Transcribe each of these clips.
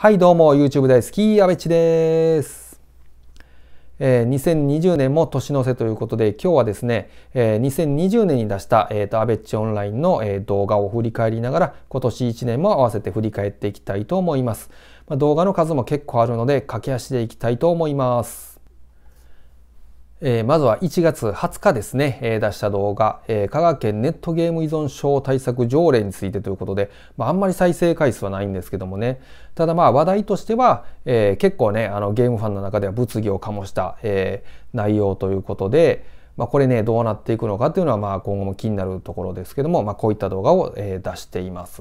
はい、どうも、YouTube 大好き、阿部ちです。えー、2020年も年の瀬ということで、今日はですね、えー、2020年に出した、えーと、阿部ちオンラインの、えー、動画を振り返りながら、今年1年も合わせて振り返っていきたいと思います。まあ、動画の数も結構あるので、駆け足でいきたいと思います。えー、まずは1月20日ですね、えー、出した動画、えー、香川県ネットゲーム依存症対策条例についてということで、まあ、あんまり再生回数はないんですけどもね、ただまあ話題としては、え結構ね、あのゲームファンの中では物議を醸した、え内容ということで、まあ、これね、どうなっていくのかというのはまあ今後も気になるところですけども、まあ、こういった動画を、え出しています。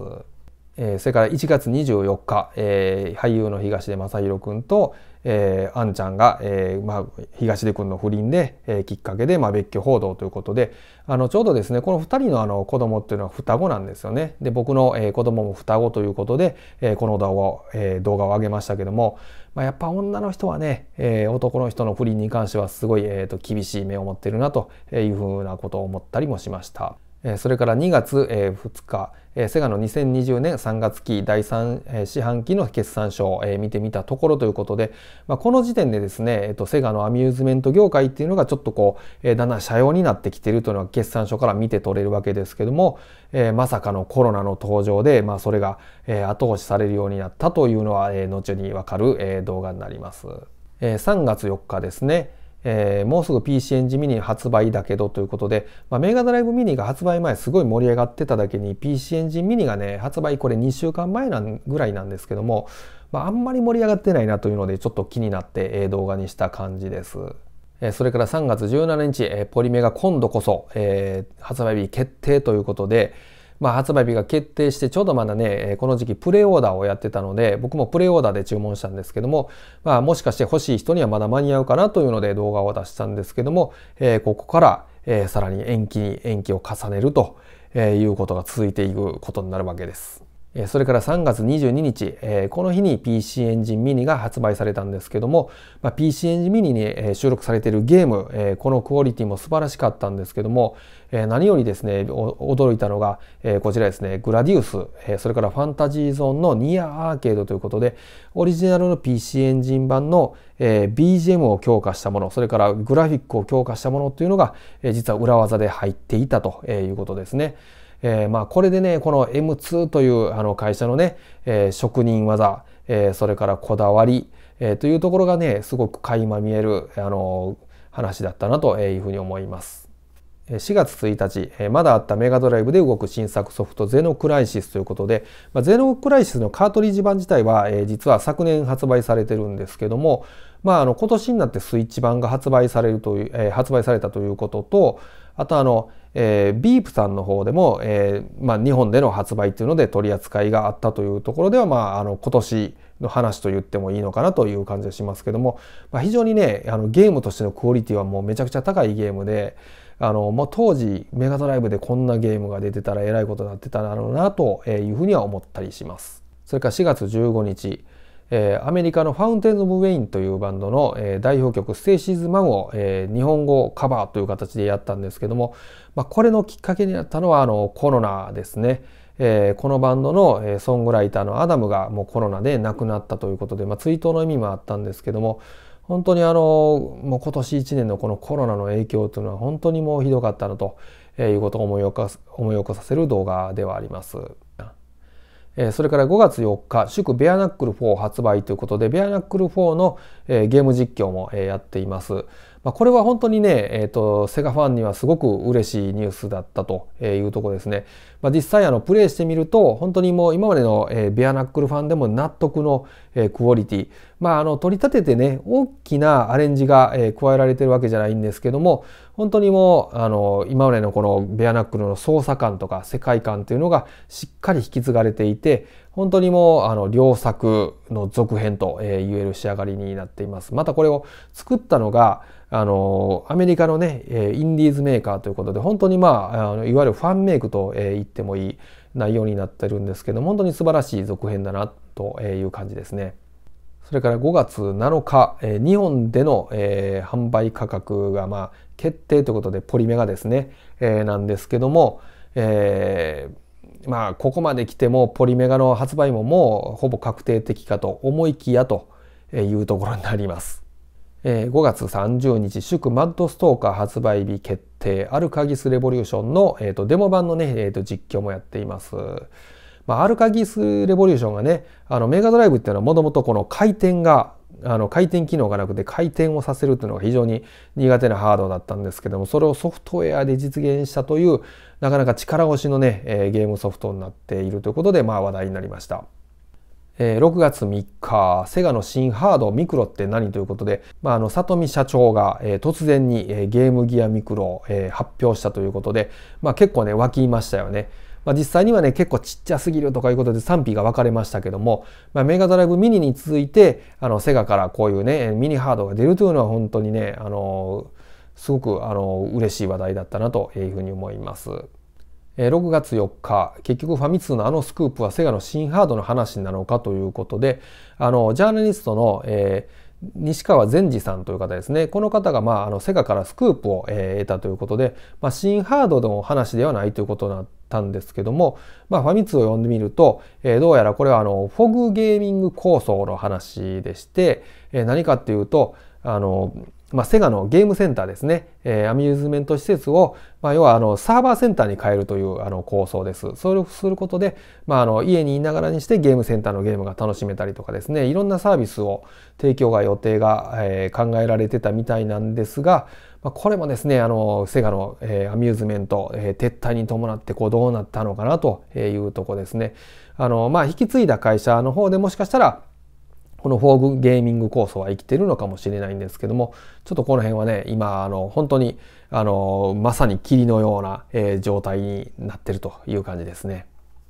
えそれから1月24日、え俳優の東出昌大君と、えー、アンちゃんが、えーまあ、東出君の不倫で、えー、きっかけで、まあ、別居報道ということであのちょうどですねこの2人のあの子供っていうのは双子なんですよね。で僕の、えー、子供も双子ということで、えー、この動画を、えー、動画を上げましたけども、まあ、やっぱ女の人はね、えー、男の人の不倫に関してはすごい、えーと、と厳しい目を持ってるなというふうなことを思ったりもしました。それから2月2日、セガの2020年3月期第3四半期の決算書を見てみたところということで、まあ、この時点でですね、えっと、セガのアミューズメント業界っていうのがちょっとこう、だんだん社用になってきてるというのは決算書から見て取れるわけですけども、まさかのコロナの登場で、まあ、それが後押しされるようになったというのは、後にわかる動画になります。3月4日ですね、えー、もうすぐ PC エンジンミニ発売だけどということで、まあ、メガドライブミニが発売前すごい盛り上がってただけに PC エンジンミニがね発売これ2週間前なんぐらいなんですけども、まあ、あんまり盛り上がってないなというのでちょっと気になって動画にした感じです。それから3月17日、ポリメが今度こそ、発売日決定ということで、まあ、発売日が決定してちょうどまだね、この時期プレオーダーをやってたので、僕もプレオーダーで注文したんですけども、まあ、もしかして欲しい人にはまだ間に合うかなというので動画を出したんですけども、えー、ここから、えー、さらに延期に延期を重ねるということが続いていくことになるわけです。それから3月22日、この日に PC エンジンミニが発売されたんですけども、PC エンジンミニに収録されているゲーム、このクオリティも素晴らしかったんですけども、何よりですね、驚いたのが、こちらですね、グラディウス、それからファンタジーゾーンのニアアーケードということで、オリジナルの PC エンジン版の BGM を強化したもの、それからグラフィックを強化したものというのが、実は裏技で入っていたということですね。えー、まあこれでねこの M2 というあの会社のね、えー、職人技、えー、それからこだわり、えー、というところがねすごく垣間見える、あの話だったなというふうに思います。4月1日、まだあったメガドライブで動く新作ソフトゼノクライシスということで、まあ、ゼノクライシスのカートリッジ版自体は、えー、実は昨年発売されてるんですけども、まあ、あの今年になってスイッチ版が発売されるという、えー、発売されたということと、あとあの、えー、ビープさんの方でも、えー、まあ、日本での発売っていうので取り扱いがあったというところでは、まあ、あの今年の話と言ってもいいのかなという感じがしますけども、まあ、非常にねあのゲームとしてのクオリティはもうめちゃくちゃ高いゲームであの、もう当時メガドライブでこんなゲームが出てたらえらいことになってただろうなというふうには思ったりします。それから4月15日えー、アメリカのファウンテンズ・オブ・ウェインというバンドの、えー、代表曲「ステイシーズ・マン」を、えー、日本語カバーという形でやったんですけども、まあ、これのきっかけになったのはあのコロナですね。えー、このバンドの、えー、ソングライターのアダムがもうコロナで亡くなったということで、まあ、追悼の意味もあったんですけども本当にあのもう今年1年のこのコロナの影響というのは本当にもうひどかったなということを思い起こさせる動画ではあります。それから5月4日、祝ベアナックル4発売ということで、ベアナックル4の、ゲーム実況も、やっています。まあ、これは本当にね、えっ、ー、と、セガファンにはすごく嬉しいニュースだったというとこですね。まあ、実際あの、プレイしてみると、本当にもう今までの、えー、ベアナックルファンでも納得の、えー、クオリティ。まあ、あの、取り立ててね、大きなアレンジが、えー、加えられてるわけじゃないんですけども、本当にもう、あの、今までのこのベアナックルの操作感とか世界観というのがしっかり引き継がれていて、本当にもう、あの、両作の続編と、えー、言える仕上がりになっています。またこれを作ったのが、あのアメリカのねインディーズメーカーということで本当にまああのいわゆるファンメイクと言ってもいい内容になってるんですけど本当に素晴らしい続編だなという感じですね。それから5月7日、え日本での、え販売価格が、まあ、決定ということでポリメガですね、えなんですけども、えー、まあ、ここまで来てもポリメガの発売ももうほぼ確定的かと思いきやというところになります。えー、5月30日祝マッドストーカー発売日決定アルカギスレボリューションの、えーと、デモ版のね、えーと、と実況もやっています。まあ、アルカギスレボリューションがねあのメガドライブっていうのはもともとこの回転があの回転機能がなくて回転をさせるっていうのが非常に苦手なハードだったんですけどもそれをソフトウェアで実現したというなかなか力押しのね、えー、ゲームソフトになっているということでまあ話題になりました。え6月3日、セガの新ハードミクロって何ということで、まあ、あの、里見社長が、え突然に、えゲームギアミクロを、え発表したということで、まあ、結構ね、湧きましたよね。まあ、実際にはね、結構ちっちゃすぎるとかいうことで賛否が分かれましたけども、まあ、メガドライブミニに続いて、あの、セガからこういうね、ミニハードが出るというのは本当にね、あのすごく、あの嬉しい話題だったなというふうに思います。6月4日、結局ファミ通のあのスクープはセガの新ハードの話なのかということで、あの、ジャーナリストの、えー、西川善治さんという方ですね。この方が、まあ、あの、セガからスクープを、えー、得たということで、まあ、新ハードの話ではないということになったんですけども、まあ、ファミ通を読んでみると、えー、どうやらこれは、あの、フォグゲーミング構想の話でして、え何かっていうと、あの、まあ、セガのゲームセンターですね、えー、アミューズメント施設を、まあ、要はあのサーバーセンターに変えるというあの構想です。それをすることで、まあ、あの家にいながらにしてゲームセンターのゲームが楽しめたりとかですね、いろんなサービスを提供が予定が、えー、考えられてたみたいなんですが、まあ、これもですね、あのセガの、えー、アミューズメント、えー、撤退に伴ってこうどうなったのかなというとこですね。あのまあ、引き継いだ会社の方でもしかしたらこのフォーグゲーミング構想は生きてるのかもしれないんですけども、ちょっとこの辺はね、今、あの、本当に、あの、まさに霧のような、えー、状態になってるという感じですね。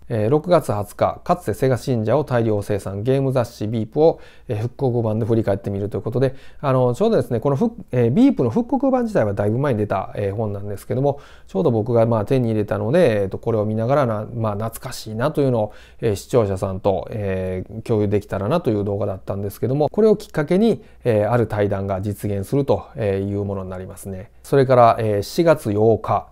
6月20日、かつてセガ信者を大量生産、ゲーム雑誌ビープを、復刻版で振り返ってみるということで、あの、ちょうどですね、このフ、えー、ビープの復刻版自体はだいぶ前に出た、えー、本なんですけども、ちょうど僕がまあ手に入れたので、えーと、これを見ながらな、まあ懐かしいなというのを、えー、視聴者さんと、えー、共有できたらなという動画だったんですけども、これをきっかけに、えー、ある対談が実現するというものになりますね。それから、えー、月8日、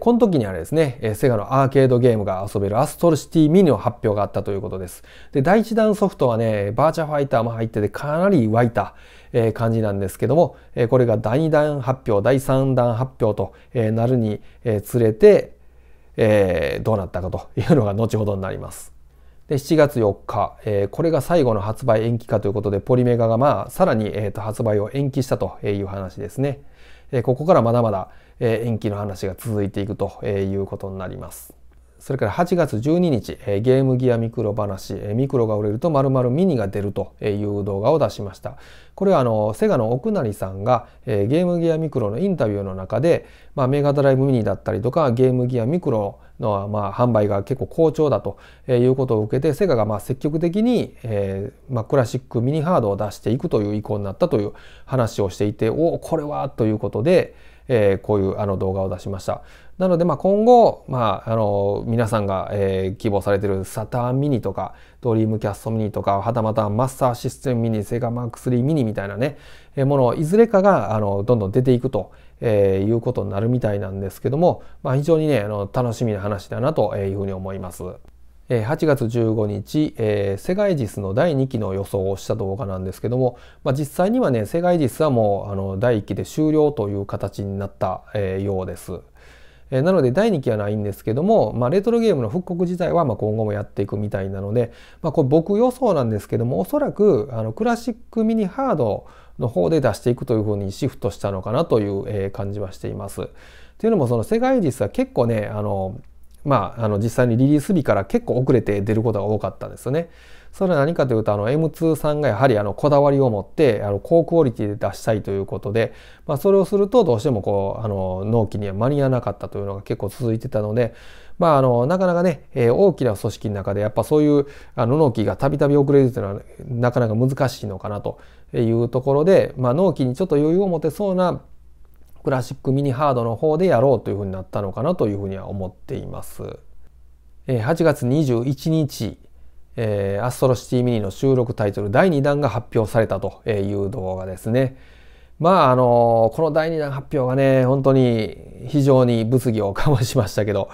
この時にあれですね、セガのアーケードゲームが遊べるアストルシティミニの発表があったということです。で、第1弾ソフトはね、バーチャファイターも入っててかなり湧いた、感じなんですけども、これが第2弾発表、第3弾発表と、なるに、つれて、えー、どうなったかというのが後ほどになります。で7月4日、えー、これが最後の発売延期かということで、ポリメガがまあ、さらに、えーと発売を延期したという話ですね。ここからまだまだ延期の話が続いていくということになります。それから8月12日、えゲームギアミクロ話、えミクロが売れると〇〇ミニが出るという動画を出しました。これはあの、セガの奥成さんが、えゲームギアミクロのインタビューの中で、まあ、メガドライブミニだったりとか、ゲームギアミクロの、まあ、販売が結構好調だということを受けて、セガがまあ積極的に、えー、まあ、クラシックミニハードを出していくという意向になったという話をしていて、おお、これはということで、えー、こういうあの動画を出しました。なので、まあ、今後、まあ、あの皆さんが、えー、希望されてるサターンミニとかドリームキャストミニとかはたまたマスターシステムミニセガマーク3ミニみたいなね、えー、ものいずれかがあのどんどん出ていくと、えー、いうことになるみたいなんですけども、まあ、非常にねあの楽しみな話だなというふうに思います。8月15日、えー、セガエジスの第2期の予想をした動画なんですけども、まあ、実際にはねセガエジスはもうあの第1期で終了という形になった、えー、ようです、えー、なので第2期はないんですけども、まあ、レトロゲームの復刻自体はま今後もやっていくみたいなので、まあ、これ僕予想なんですけどもおそらくあのクラシックミニハードの方で出していくというふうにシフトしたのかなという感じはしています。というのもそのセガエジスは結構ねあのまあ、あの実際にリリース日から結構遅れて出ることが多かったんですよね。それは何かというとあの M2 さんがやはりあのこだわりを持ってあの高クオリティで出したいということで、まあ、それをするとどうしてもこうあの納期には間に合わなかったというのが結構続いてたので、まあ、あのなかなかね、えー、大きな組織の中でやっぱそういうあの納期がたびたび遅れるというのはなかなか難しいのかなというところで、まあ、納期にちょっと余裕を持てそうなクラシックミニハードの方でやろうというふうになったのかなというふうには思っています。8月21日、えー、アストロシティミニの収録タイトル第2弾が発表されたという動画ですね。まああのこの第2弾発表がね本当に非常に物議を醸しましたけど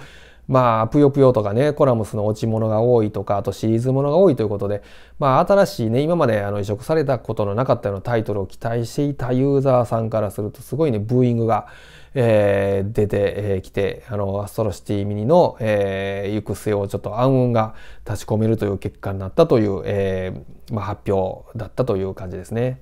まあ、ぷよぷよとかね、コラムスの落ち物が多いとか、あとシリーズものが多いということで、まあ、新しいね、今まであの移植されたことのなかったようなタイトルを期待していたユーザーさんからすると、すごいね、ブーイングが、えー、出てきて、あの、アストロシティミニの、えー、行く末をちょっと暗雲が立ち込めるという結果になったという、えー、まあ、発表だったという感じですね。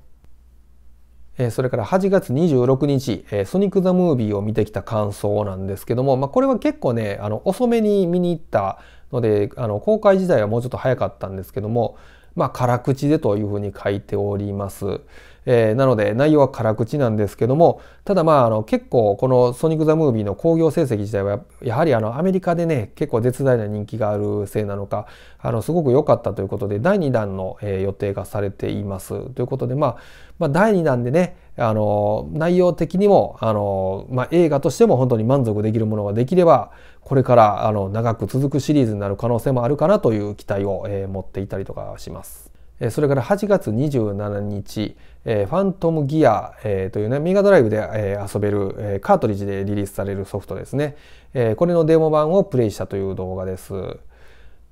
それから8月26日、ソニック・ザ・ムービーを見てきた感想なんですけども、まあ、これは結構ね、あの、遅めに見に行ったので、あの、公開自体はもうちょっと早かったんですけども、まあ、辛口でというふうに書いております。えー、なので内容は辛口なんですけどもただまああの結構この「ソニック・ザ・ムービー」の興行成績自体はやはりあのアメリカでね結構絶大な人気があるせいなのかあのすごく良かったということで第2弾の、えー、予定がされていますということで、まあ、まあ第2弾でねあの内容的にもあの、まあ、映画としても本当に満足できるものができればこれからあの長く続くシリーズになる可能性もあるかなという期待を、えー、持っていたりとかします。それから8月27日えー、ファントムギア、えー、というね、メガドライブで、えー、遊べる、えー、カートリッジでリリースされるソフトですね。えー、これのデモ版をプレイしたという動画です。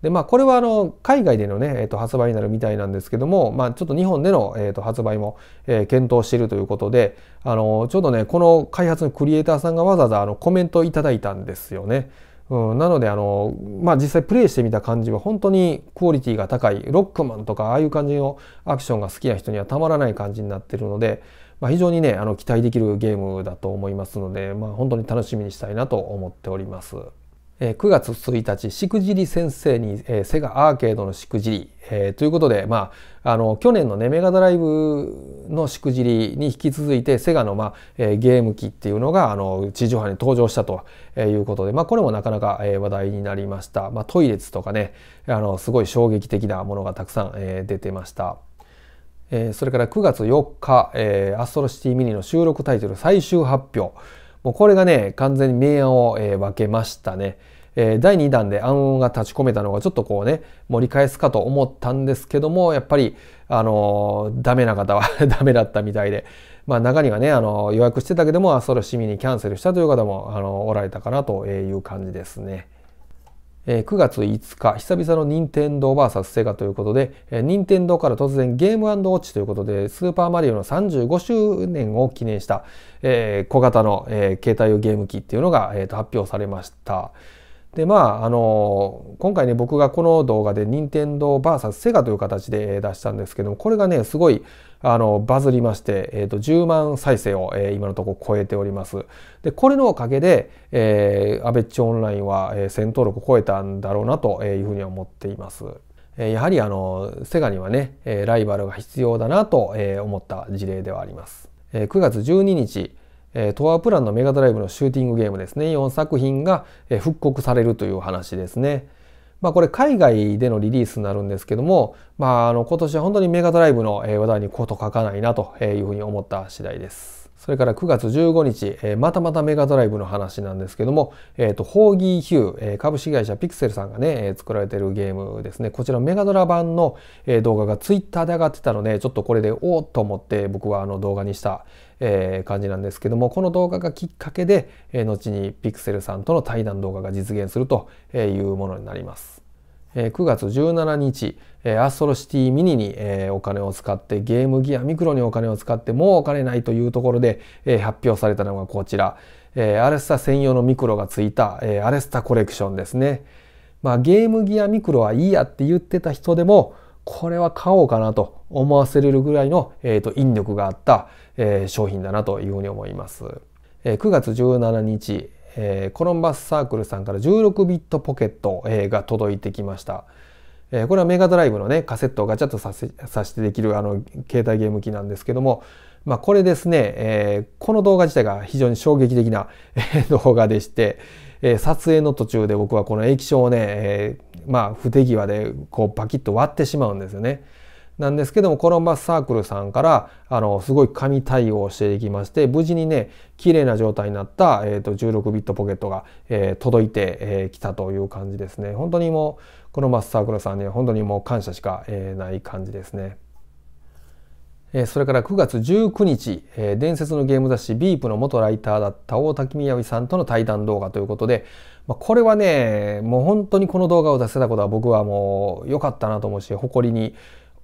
で、まあ、これはあの、海外でのね、えー、と発売になるみたいなんですけども、まあ、ちょっと日本での、えー、と発売も、えー、検討しているということで、あの、ちょうどね、この開発のクリエイターさんがわざわざあのコメントをいただいたんですよね。うん、なのであの、まあ、実際プレイしてみた感じは本当にクオリティが高いロックマンとかああいう感じのアクションが好きな人にはたまらない感じになってるので、まあ、非常にねあの期待できるゲームだと思いますので、まあ、本当に楽しみにしたいなと思っております。9月1日、しくじり先生に、えセガアーケードのしくじり、えということで、まあ、あの、去年のね、メガドライブのしくじりに引き続いて、セガの、まあ、えゲーム機っていうのが、あの、地上波に登場したということで、まあ、これもなかなか、え話題になりました。まあ、トイレツとかね、あの、すごい衝撃的なものがたくさん、え出てました。えそれから9月4日、えアストロシティミニの収録タイトル最終発表。もうこれがね、完全に明暗を、えー、分けましたね。えー、第2弾で暗雲が立ち込めたのがちょっとこうね、盛り返すかと思ったんですけども、やっぱり、あのー、ダメな方は ダメだったみたいで、まあ中にはね、あの予約してたけども、それを市民にキャンセルしたという方も、あのおられたかなという感じですね。9月5日、久々の任天堂 VS セガということで、任天堂から突然ゲームウォッチということで、スーパーマリオの35周年を記念した小型の携帯用ゲーム機っていうのが発表されました。でまああの今回ね僕がこの動画で任天堂 VS セガという形で出したんですけどもこれがねすごいあのバズりまして、えーと、10万再生を、えー、今のところ超えております。でこれのおかげで、えー、アベッチオンラインは、戦闘1000登録を超えたんだろうなというふうに思っています。やはりあのセガにはねライバルが必要だなと思った事例ではあります。9月12日えトアプランのメガドライブのシューティングゲームですね。4作品が、え復刻されるという話ですね。まあこれ海外でのリリースになるんですけども、まああの今年は本当にメガドライブの話題に事欠書かないなというふうに思った次第です。それから9月15日、えー、またまたメガドライブの話なんですけども、えっ、ー、と、ホーギーヒュー、えー、株式会社ピクセルさんがね、えー、作られてるゲームですね。こちらメガドラ版の、えー、動画がツイッターで上がってたので、ちょっとこれでおおと思って僕はあの動画にした、えー、感じなんですけども、この動画がきっかけで、えー、後にピクセルさんとの対談動画が実現するというものになります。9月17日、アストロシティミニに、お金を使ってゲームギアミクロにお金を使ってもうお金ないというところで、発表されたのがこちら、アレスタ専用のミクロがついた、アレスタコレクションですね、まあ、ゲームギアミクロはいいやって言ってた人でもこれは買おうかなと思わせれるぐらいの、えー、と引力があった、え商品だなというふうに思います。9月17日えー、コロンバスサークルさんから16ビットポケット、えー、が届いてきました。えー、これはメガドライブのね、カセットをガチャッとさせさせてできるあの携帯ゲーム機なんですけども、まあ、これですね、えこの動画自体が非常に衝撃的な 動画でして、え撮影の途中で僕はこの液晶をね、えまあ、不手際でこうパキッと割ってしまうんですよね。なんですけどもコロンバスサークルさんからあのすごい神対応していきまして無事にね綺麗な状態になった、えー、と16ビットポケットが、えー、届いてき、えー、たという感じですね本当にもうコロンバスサークルさんに、ね、本当にもう感謝しか、えー、ない感じですね。それから9月19日、伝説のゲーム雑誌ビープの元ライターだった大滝みやびさんとの対談動画ということで、これはね、もう本当にこの動画を出せたことは僕はもう良かったなと思うし、誇りに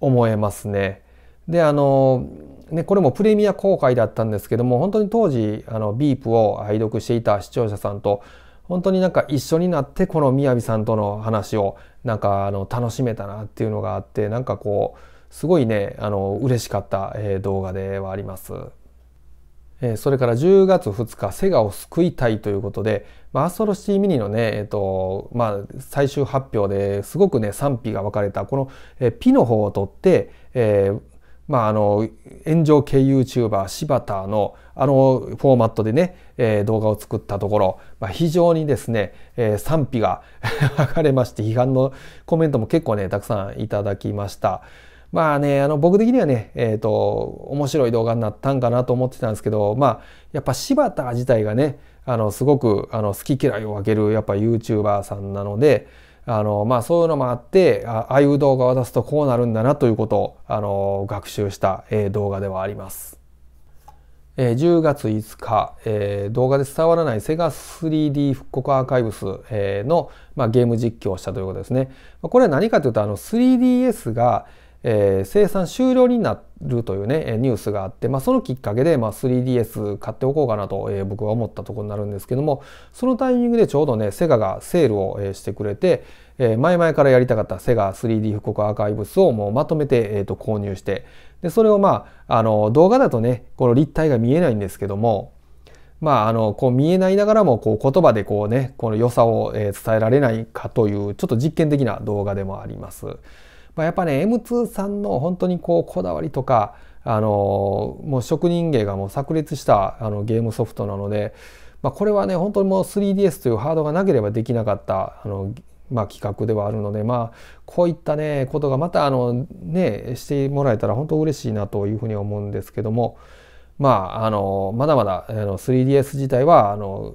思えますね。であのね、これもプレミア公開だったんですけども本当に当時あのビープを愛読していた視聴者さんと本当になんか一緒になってこのみやびさんとの話をなんかあの楽しめたなっていうのがあってなんかこうすごいねあの嬉しかった、えー、動画ではあります。えー、それから10月2日「セガを救いたい」ということで、まあ、アストロシティミニのね、えっと、まあ、最終発表ですごくね、賛否が分かれた、この、え P の方を取って、えー、まあ、あの、炎上系 YouTuber 柴田の、あの、フォーマットでね、えー、動画を作ったところ、まあ、非常にですね、えー、賛否が 分かれまして、批判のコメントも結構ね、たくさんいただきました。まあね、あの僕的にはね、えっ、ー、と、面白い動画になったんかなと思ってたんですけど、まあ、やっぱ柴田自体がね、あのすごくあの好き嫌いを分けるやっぱ YouTuber さんなのであの、まあ、そういうのもあってああいう動画を出すとこうなるんだなということをあの学習した、えー、動画ではあります。えー、10月5日、えー、動画で伝わらないセガ 3D 復刻アーカイブス、えー、の、まあ、ゲーム実況をしたということですね。これは何かというとあの 3DS が、えー、生産終了になっるというねニュースがあって、まあ、そのきっかけで、まあ、3DS 買っておこうかなと、えー、僕は思ったところになるんですけどもそのタイミングでちょうどねセガがセールを、えしてくれて、えー、前々からやりたかったセガ 3D 復刻アーカイブスをもうまとめて、えーと、購入してでそれをまああの動画だとねこの立体が見えないんですけどもまあ、あのこう見えないながらもこう言葉でこうねこの良さを、え伝えられないかというちょっと実験的な動画でもあります。まあ、やっぱね M2 さんの本当にこうこだわりとかあのもう職人芸がもう炸裂したあのゲームソフトなので、まあ、これはね本当にもう 3DS というハードがなければできなかったあの、まあ、企画ではあるので、まあ、こういったねことがまたあの、ね、してもらえたら本当嬉しいなというふうに思うんですけども、まあ、あのまだまだあの 3DS 自体はあの、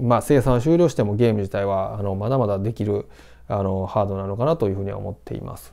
まあ、生産終了してもゲーム自体はあのまだまだできるあのハードなのかなというふうには思っています。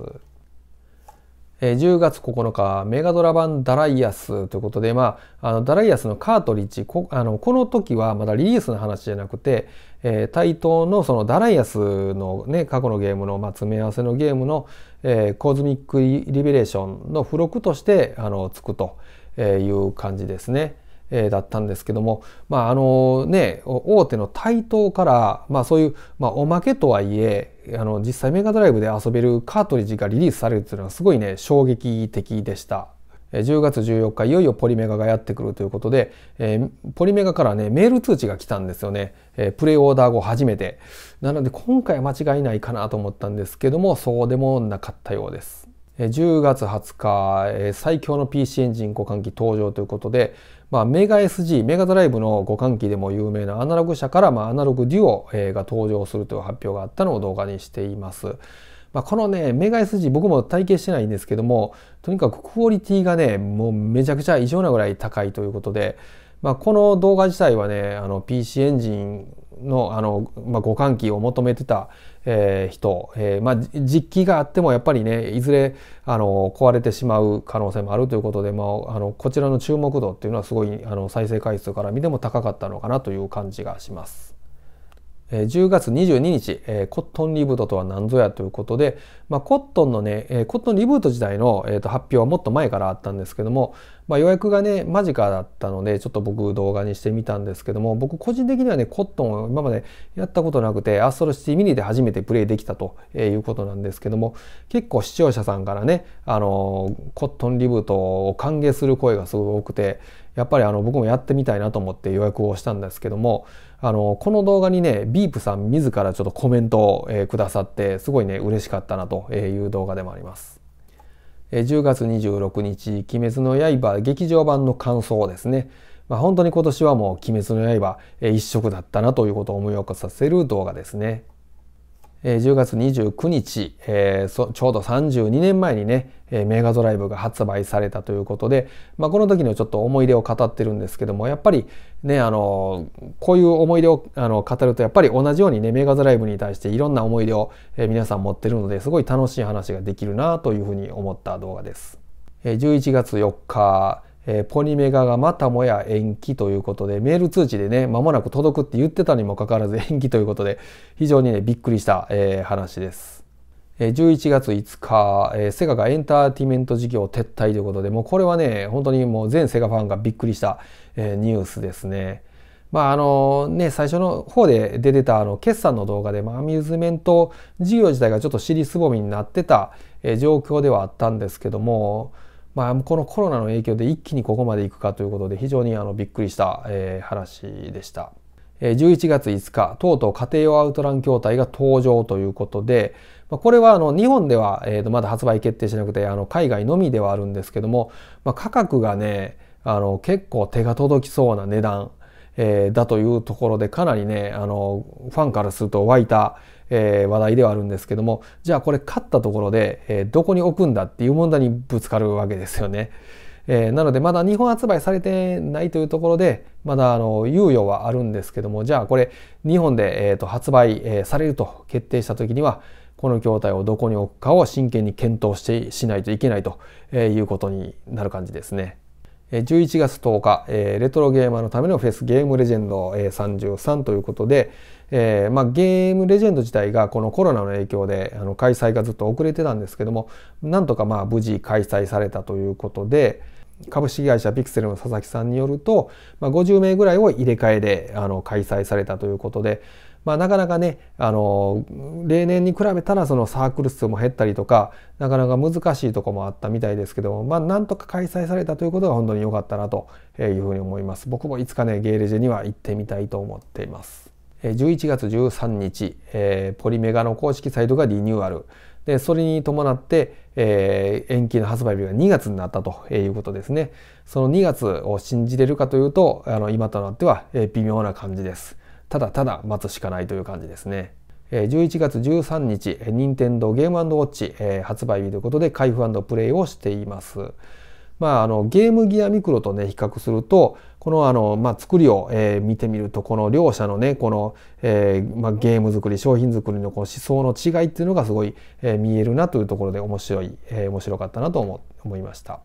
え10月9日メガドラ版ダライアスということで、まあ、あのダライアスのカートリッジこあのこの時はまだリリースの話じゃなくて、えー、対等のそのダライアスの、ね、過去のゲームの、まあ、詰め合わせのゲームの、えー、コズミックリベレーションの付録としてあのつくという感じですね。えー、だったんですけども、まああのね、大手の台頭から、まあ、そういう、まあ、おまけとはいえあの実際メガドライブで遊べるカートリッジがリリースされるっていうのはすごいね衝撃的でした。10月14日いよいよポリメガがやってくるということで、えー、ポリメガからねメール通知が来たんですよね、えー、プレイオーダー後初めてなので今回は間違いないかなと思ったんですけどもそうでもなかったようです10月20日、最強の PC エンジン互換機登場ということで、まあ、メガ SG、メガドライブの互換機でも有名なアナログ社から、まあ、アナログデュオが登場するという発表があったのを動画にしています。まあ、このね、メガ SG 僕も体験してないんですけども、とにかくクオリティがね、もうめちゃくちゃ異常なぐらい高いということで、まあ、この動画自体はね、あの PC エンジンのあの、まあ、互換機を求めてたえー、人、えー、まあ、実機があってもやっぱりねいずれあの壊れてしまう可能性もあるということで、まあ、あのこちらの注目度っていうのはすごいあの再生回数から見ても高かったのかなという感じがします。10月22日、えー、コットンリブートとは何ぞやということで、まあ、コットンのね、えー、コットンリブート時代の、えー、と発表はもっと前からあったんですけども、まあ、予約がね間近だったのでちょっと僕動画にしてみたんですけども僕個人的にはねコットンを今までやったことなくてアストロシティミニで初めてプレイできたということなんですけども結構視聴者さんからねあのコットンリブートを歓迎する声がすごく多くてやっぱりあの僕もやってみたいなと思って予約をしたんですけどもあのこの動画にねビープさん自らちょっとコメントを、えくださってすごいね嬉しかったなという動画でもあります。10月26日、鬼滅の刃劇場版の感想ですね。まあ、本当に今年はもう鬼滅の刃一色だったなということを思い起こさせる動画ですね。えー、10月29日、えー、ちょうど32年前にね、えー、メガドライブが発売されたということで、まあ、この時のちょっと思い出を語ってるんですけどもやっぱりねあのこういう思い出をあの語るとやっぱり同じようにねメガドライブに対していろんな思い出を、え皆さん持ってるのですごい楽しい話ができるなというふうに思った動画です。え11月4日えー、ポニメガがまたもや延期ということで、メール通知でね、間もなく届くって言ってたにもかかわらず延期ということで、非常にね、びっくりした、えー、話です。11月5日、えー、セガがエンターテイメント事業撤退ということで、もうこれはね、本当にもう全セガファンがびっくりした、えー、ニュースですね。まああのね、最初の方で出てたあの決算の動画で、まあ、アミューズメント事業自体がちょっと尻すぼみになってた、えー、状況ではあったんですけども、まあ、このコロナの影響で一気にここまでいくかということで非常にあのびっくりした、えー、話でした。11月5日、とうとう家庭用アウトラン筐体が登場ということで、これはあの日本では、えー、とまだ発売決定しなくてあの海外のみではあるんですけども、まあ、価格がねあの結構手が届きそうな値段、えー、だというところでかなりねあのファンからすると湧いた、え話題ではあるんですけどもじゃあこれ勝ったところで、えどこに置くんだっていう問題にぶつかるわけですよね。えー、なのでまだ日本発売されてないというところでまだあの猶予はあるんですけどもじゃあこれ日本で、えー、と発売、えー、されると決定した時にはこの筐体をどこに置くかを真剣に検討してしないといけないということになる感じですね。11月10日、えー、レトロゲーマーのためのフェスゲームレジェンド、えー、33ということで、えーまあ、ゲームレジェンド自体がこのコロナの影響であの開催がずっと遅れてたんですけどもなんとかまあ無事開催されたということで株式会社ピクセルの佐々木さんによると、まあ、50名ぐらいを入れ替えであの開催されたということで、まあ、なかなかねあの例年に比べたらそのサークル数も減ったりとかなかなか難しいとこもあったみたいですけども、まあ、なんとか開催されたということが本当に良かったなというふうに思います僕もいつかねゲーレジェには行ってみたいと思っています11月13日、えー、ポリメガの公式サイトがリニューアルでそれに伴って、えー、延期の発売日が2月になったということですねその2月を信じれるかというとあの今となっては微妙な感じですただただ待つしかないという感じですね。11月13日、任天堂ゲームウォッチ、えー、発売日ということで開封プレイをしています。まあ、あのゲームギアミクロとね比較するとこのあの、まあ、作りを、えー、見てみるとこの両者のねこの、えーまあ、ゲーム作り商品作りのこの思想の違いっていうのがすごい、えー、見えるなというところで面白い、えー、面白かったなと思思いました。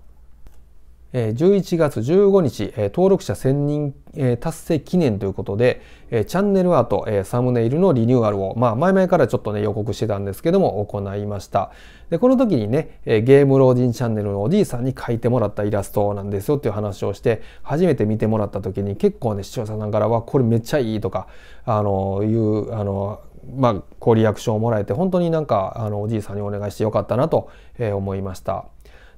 11月15日、登録者1000人達成記念ということで、チャンネルアート、サムネイルのリニューアルを、まあ、前々からちょっとね、予告してたんですけども、行いました。で、この時にね、ゲーム老人チャンネルのおじいさんに描いてもらったイラストなんですよっていう話をして、初めて見てもらった時に結構ね、視聴者さんからは、これめっちゃいいとか、あの、いう、あの、まあ、こうリアクションをもらえて、本当になんか、あの、おじいさんにお願いしてよかったなと思いました。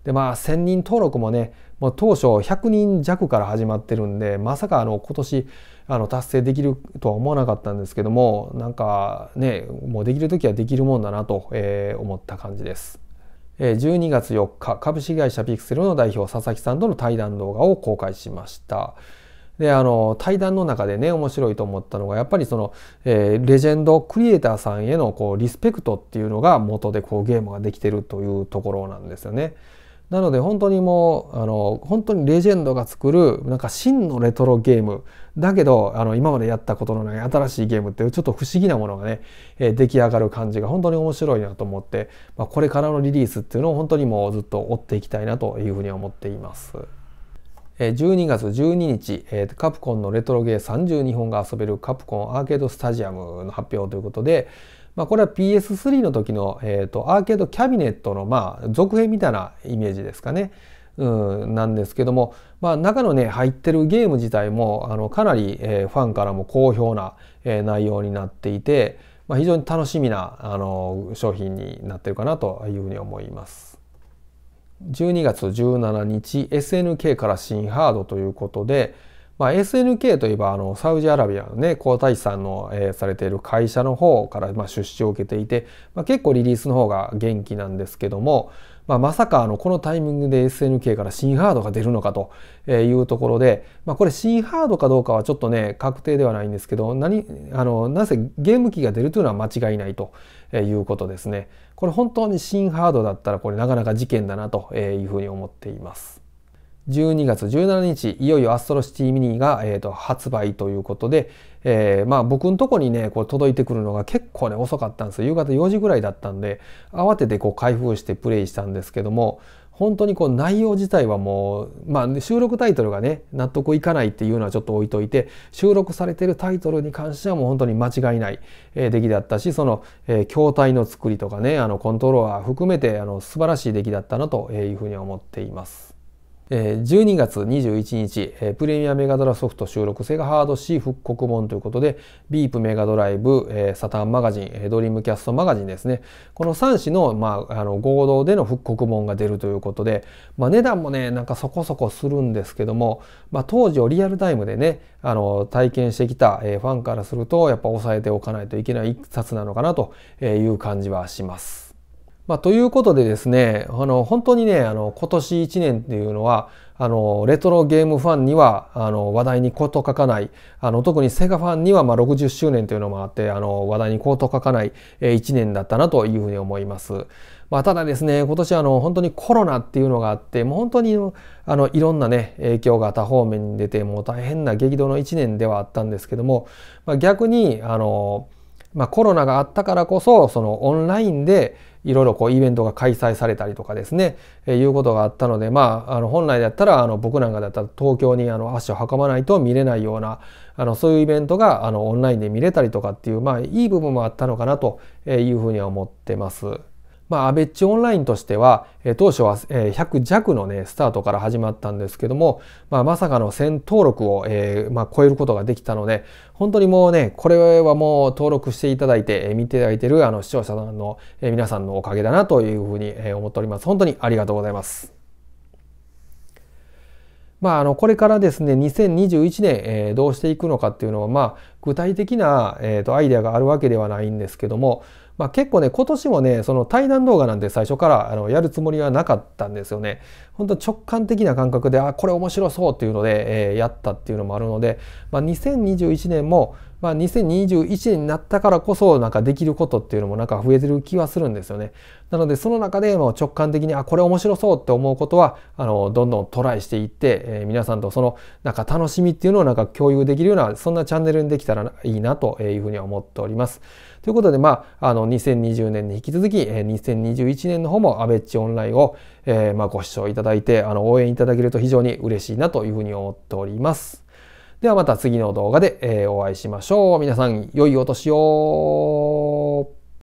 で、まあ、1000人登録もね、まあ、当初100人弱から始まってるんでまさかあの今年あの達成できるとは思わなかったんですけどもなんかねもうできる時はできるもんだなと、えー、思った感じです。12月4日株式会社ピクセルの代表佐々木さんとの対談動画を公開しました。であの対談の中でね面白いと思ったのがやっぱりその、えー、レジェンドクリエイターさんへのこうリスペクトっていうのが元でこうゲームができてるというところなんですよね。なので本当にもうあの本当にレジェンドが作るなんか真のレトロゲームだけどあの今までやったことのない新しいゲームっていうちょっと不思議なものがね、えー、出来上がる感じが本当に面白いなと思って、まあ、これからのリリースっていうのを本当にもうずっと追っていきたいなというふうに思っています。12月12日、カプコンのレトロゲー32本が遊べるカプコンアーケードスタジアムの発表ということで、まあ、これは PS3 の時の、えーと、アーケードキャビネットの、まあ、続編みたいなイメージですかね。うん、なんですけども、まあ、中のね入ってるゲーム自体もあのかなり、えー、ファンからも好評な、えー、内容になっていて、まあ、非常に楽しみなあの商品になってるかなというふうに思います。12月17日 SNK から新ハードということで、まあ、SNK といえばあのサウジアラビアのね皇太子さんの、えー、されている会社の方から、まあ、出資を受けていて、まあ、結構リリースの方が元気なんですけども、まあ、まさかあのこのタイミングで SNK から新ハードが出るのかというところで、まあ、これ新ハードかどうかはちょっとね確定ではないんですけど何あのなぜゲーム機が出るというのは間違いないということですね。これ本当に新ハードだったらこれなかなか事件だなというふうに思っています。12月17日、いよいよアストロシティミニが、えーと、発売ということで、えー、まあ僕のとこにね、こう届いてくるのが結構ね、遅かったんですよ。夕方4時ぐらいだったんで、慌ててこう開封してプレイしたんですけども、本当にこう内容自体はもう、まあ、収録タイトルがね納得いかないっていうのはちょっと置いといて収録されてるタイトルに関してはもう本当に間違いない、出来だったしその、えー、筐体の作りとかねあのコントローラー含めてあの素晴らしい出来だったなというふうに思っています。12月21日、プレミアメガドラソフト収録セガハード C 復刻本ということで、ビープメガドライブ、サタンマガジン、ドリームキャストマガジンですね。この3種の,、まあ、あの合同での復刻本が出るということで、まあ、値段もね、なんかそこそこするんですけども、まあ、当時をリアルタイムでね、あの体験してきたファンからすると、やっぱ抑えておかないといけない一冊なのかなという感じはします。まあ、ということでですね、あの、本当にね、あの、今年1年っていうのは、あの、レトロゲームファンには、あの、話題にこと書かない、あの、特にセガファンには、まあ、60周年というのもあって、あの、話題にこと書かない、一1年だったなというふうに思います。まあ、ただですね、今年あの、本当にコロナっていうのがあって、もう本当に、あの、いろんなね、影響が多方面に出て、もう大変な激動の1年ではあったんですけども、まあ、逆に、あの、まあ、コロナがあったからこそ、その、オンラインで、いろいろこうイベントが開催されたりとかですね、えー、いうことがあったので、まあ、あの本来だったらあの僕なんかだったら東京にあの足を運ばないと見れないようなあのそういうイベントがあのオンラインで見れたりとかっていう、まあ、いい部分もあったのかなというふうには思ってます。まあ、アベッチオンラインとしては、え当初は100弱の、ね、スタートから始まったんですけども、まあ、まさかの1000登録を、えー、まあ、超えることができたので本当にもうねこれはもう登録していただいて、え見ていただいているあの視聴者さんの、え皆さんのおかげだなというふうに、え思っております本当にありがとうございます。まあ、あのこれからですね2021年、えー、どうしていくのかっていうのは、まあ、具体的な、えー、とアイデアがあるわけではないんですけども、まあ、結構ね、今年もね、その対談動画なんて最初からあのやるつもりはなかったんですよね。ほんと直感的な感覚で、あ、これ面白そうっていうので、えー、やったっていうのもあるので、まあ、2021年も、まあ、2021年になったからこそなんかできることっていうのもなんか増えてる気はするんですよね。なのでその中でも直感的にあこれ面白そうって思うことはあのどんどんトライしていって、えー、皆さんとそのなんか楽しみっていうのをなんか共有できるようなそんなチャンネルにできたらいいなというふうに思っております。ということでまああの2020年に引き続き、えー、2021年の方もアベッチオンラインを、えー、まあご視聴いただいてあの応援いただけると非常に嬉しいなというふうに思っております。ではまた次の動画でお会いしましょう。皆さん、良いお年を